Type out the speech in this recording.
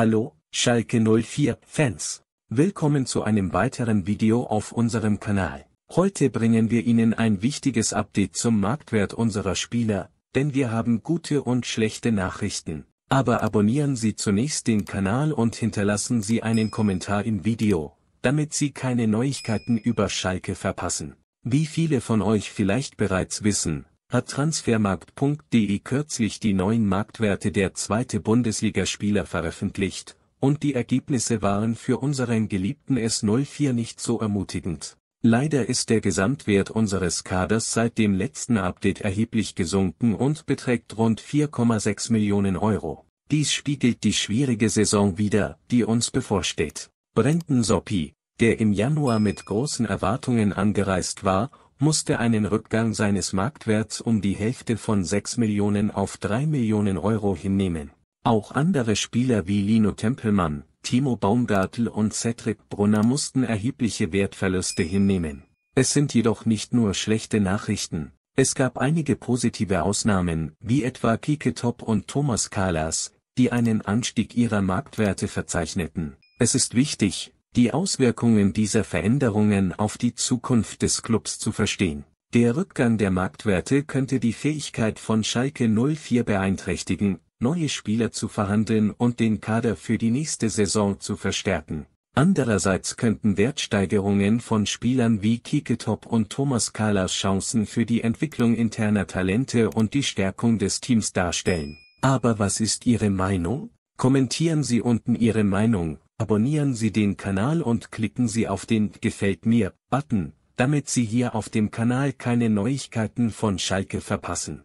Hallo, Schalke 04 Fans. Willkommen zu einem weiteren Video auf unserem Kanal. Heute bringen wir Ihnen ein wichtiges Update zum Marktwert unserer Spieler, denn wir haben gute und schlechte Nachrichten. Aber abonnieren Sie zunächst den Kanal und hinterlassen Sie einen Kommentar im Video, damit Sie keine Neuigkeiten über Schalke verpassen. Wie viele von euch vielleicht bereits wissen, hat transfermarkt.de kürzlich die neuen Marktwerte der zweite Bundesligaspieler veröffentlicht, und die Ergebnisse waren für unseren geliebten S04 nicht so ermutigend. Leider ist der Gesamtwert unseres Kaders seit dem letzten Update erheblich gesunken und beträgt rund 4,6 Millionen Euro. Dies spiegelt die schwierige Saison wider, die uns bevorsteht. Brendan Soppi, der im Januar mit großen Erwartungen angereist war musste einen Rückgang seines Marktwerts um die Hälfte von 6 Millionen auf 3 Millionen Euro hinnehmen. Auch andere Spieler wie Lino Tempelmann, Timo Baumgartel und Cedric Brunner mussten erhebliche Wertverluste hinnehmen. Es sind jedoch nicht nur schlechte Nachrichten, es gab einige positive Ausnahmen, wie etwa Kike Top und Thomas Kalas, die einen Anstieg ihrer Marktwerte verzeichneten. Es ist wichtig, die Auswirkungen dieser Veränderungen auf die Zukunft des Clubs zu verstehen. Der Rückgang der Marktwerte könnte die Fähigkeit von Schalke 04 beeinträchtigen, neue Spieler zu verhandeln und den Kader für die nächste Saison zu verstärken. Andererseits könnten Wertsteigerungen von Spielern wie Kiketop und Thomas Kalas Chancen für die Entwicklung interner Talente und die Stärkung des Teams darstellen. Aber was ist Ihre Meinung? Kommentieren Sie unten Ihre Meinung, Abonnieren Sie den Kanal und klicken Sie auf den Gefällt mir Button, damit Sie hier auf dem Kanal keine Neuigkeiten von Schalke verpassen